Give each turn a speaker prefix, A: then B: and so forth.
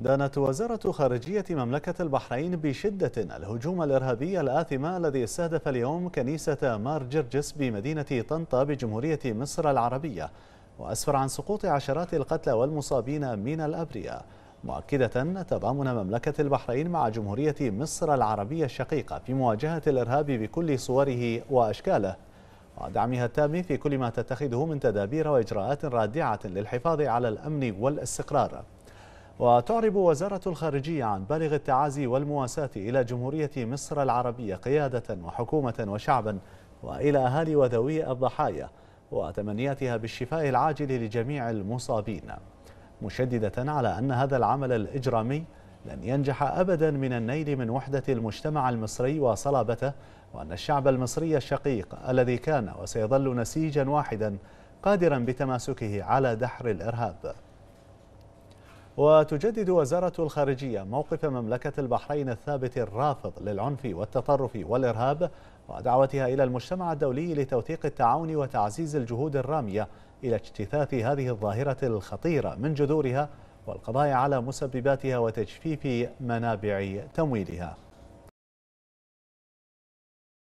A: دانت وزارة خارجية مملكة البحرين بشدة الهجوم الإرهابي الآثم الذي استهدف اليوم كنيسة مار جرجس بمدينة طنطا بجمهورية مصر العربية وأسفر عن سقوط عشرات القتلى والمصابين من الأبرياء مؤكدة تضامن مملكة البحرين مع جمهورية مصر العربية الشقيقة في مواجهة الإرهاب بكل صوره وأشكاله ودعمها التام في كل ما تتخذه من تدابير وإجراءات رادعة للحفاظ على الأمن والاستقرار وتعرب وزارة الخارجية عن بالغ التعازي والمواساة إلى جمهورية مصر العربية قيادة وحكومة وشعبا وإلى أهالي وذوي الضحايا وتمنياتها بالشفاء العاجل لجميع المصابين مشددة على أن هذا العمل الإجرامي لن ينجح أبدا من النيل من وحدة المجتمع المصري وصلابته وأن الشعب المصري الشقيق الذي كان وسيظل نسيجا واحدا قادرا بتماسكه على دحر الإرهاب وتجدد وزارة الخارجية موقف مملكة البحرين الثابت الرافض للعنف والتطرف والإرهاب ودعوتها إلى المجتمع الدولي لتوثيق التعاون وتعزيز الجهود الرامية إلى اجتثاث هذه الظاهرة الخطيرة من جذورها والقضاء على مسبباتها وتجفيف منابع تمويلها